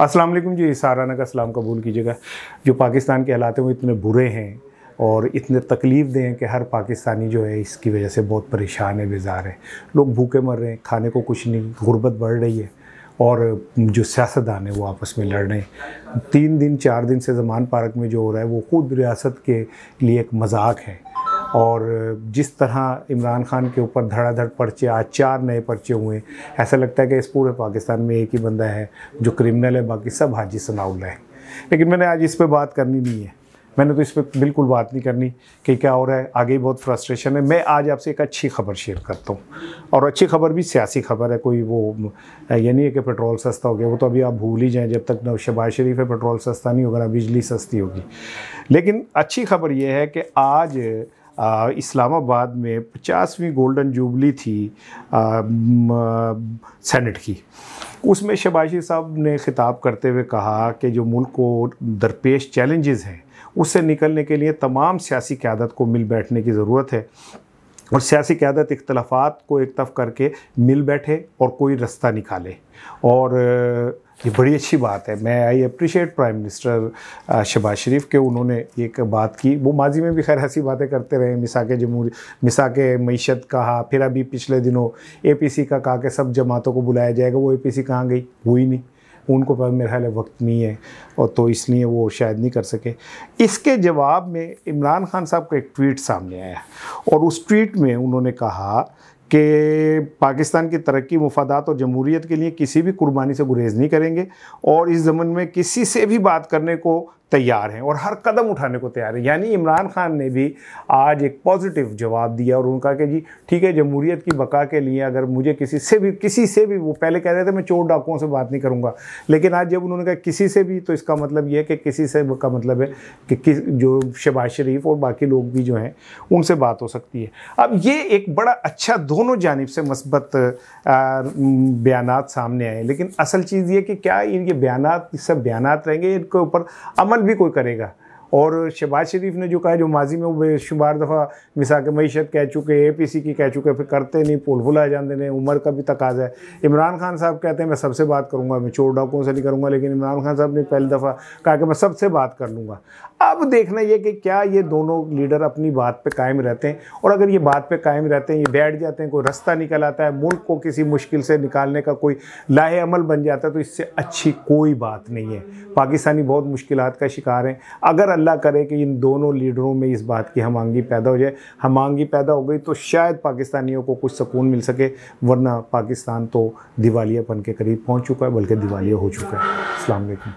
अस्सलाम वालेकुम जी साराना का सलाम कबूल कीजिएगा जो पाकिस्तान के हालात हैं वो इतने बुरे हैं और इतने तकलीफ़ दें हैं कि हर पाकिस्तानी जो है इसकी वजह से बहुत परेशान है बेजार है लोग भूखे मर रहे हैं खाने को कुछ नहीं गुर्बत बढ़ रही है और जो सियासतदान है वो आपस में लड़ रहे हैं तीन दिन चार दिन से जमान पार्क में जो हो रहा है वो खुद रियासत के लिए एक मजाक है और जिस तरह इमरान खान के ऊपर धड़ाधड़ पर्चे आज चार नए पर्चे हुए ऐसा लगता है कि इस पूरे पाकिस्तान में एक ही बंदा है जो क्रिमिनल है बाकी सब हाजी सनाउल्ला है लेकिन मैंने आज इस पर बात करनी नहीं है मैंने तो इस पर बिल्कुल बात नहीं करनी कि क्या हो रहा है आगे बहुत फ्रस्ट्रेशन है मैं आज आपसे एक अच्छी खबर शेयर करता हूँ और अच्छी खबर भी सियासी खबर है कोई वो ये नहीं है कि पेट्रोल सस्ता हो गया वो तो अभी आप भूल ही जाएँ जब तक शबाज शरीफ है पेट्रोल सस्ता नहीं होगा ना बिजली सस्ती होगी लेकिन अच्छी खबर यह है कि आज इस्लामाबाद में पचासवीं गोल्डन जुबली थी सैनट सेनेट की उसमें शबाशी साहब ने खिताब करते हुए कहा कि जो मुल्क को दरपेश चैलेंजेस हैं उससे निकलने के लिए तमाम सियासी क्यादत को मिल बैठने की ज़रूरत है और सियासी क्यादत इख्तलाफात को एक तरफ करके मिल बैठे और कोई रास्ता निकाले और ये बड़ी अच्छी बात है मैं I appreciate prime minister Shahbaz Sharif के उन्होंने एक बात की वो माजी में भी खैर ऐसी बातें करते रहे मिसा के जमहूरी मिसा के मीशत कहा फिर अभी पिछले दिनों ए पी सी का कहा कि सब जमातों को बुलाया जाएगा वो ए पी सी कहाँ गई हुई नहीं उनको पर मेरे ख्याल वक्त नहीं है और तो इसलिए वो शायद नहीं कर सके इसके जवाब में इमरान खान साहब का एक ट्वीट सामने आया और उस ट्वीट में उन्होंने कहा कि पाकिस्तान की तरक्की मफादात और जमहूरीत के लिए किसी भी कुर्बानी से गुरेज नहीं करेंगे और इस ज़मन में किसी से भी बात करने को तैयार हैं और हर कदम उठाने को तैयार हैं यानी इमरान खान ने भी आज एक पॉजिटिव जवाब दिया और उनका कि जी ठीक है जमहूरीत की बका के लिए अगर मुझे किसी से भी किसी से भी वो पहले कह रहे थे मैं चोर डाकुओं से बात नहीं करूँगा लेकिन आज जब उन्होंने कहा किसी से भी तो इसका मतलब ये है कि किसी से का मतलब है कि, किस जो शबाज शरीफ और बाकी लोग भी जो हैं उनसे बात हो सकती है अब ये एक बड़ा अच्छा दोनों जानब से मस्बत बयान सामने आए लेकिन असल चीज़ ये कि क्या इनके बयान सब बयान रहेंगे इनके ऊपर अमल भी कोई करेगा और शहबाज शरीफ ने जो कहा जो माजी में वो बेशुमार दफ़ा के मीशत कह चुके ए पी सी की कह चुके फिर करते नहीं पुल भुला जाते नहीं उम्र का भी तकाजा है इमरान खान साहब कहते हैं मैं सबसे बात करूँगा मैं चोर डाकुओं से नहीं करूँगा लेकिन इमरान खान साहब ने पहली दफ़ा कहा कि मैं सबसे बात कर लूँगा अब देखना यह कि क्या ये दोनों लीडर अपनी बात पर कायम रहते हैं और अगर ये बात पर कायम रहते हैं ये बैठ जाते हैं कोई रास्ता निकल आता है मुल्क को किसी मुश्किल से निकालने का कोई लाहे अमल बन जाता है तो इससे अच्छी कोई बात नहीं है पाकिस्तानी बहुत मुश्किल का शिकार हैं अगर अल्लाह करे कि इन दोनों लीडरों में इस बात की हमांगी पैदा हो जाए हमांगी पैदा हो गई तो शायद पाकिस्तानियों को कुछ सुकून मिल सके वरना पाकिस्तान तो दिवालियापन के करीब पहुँच चुका है बल्कि दिवालिया हो चुका है अलैक्म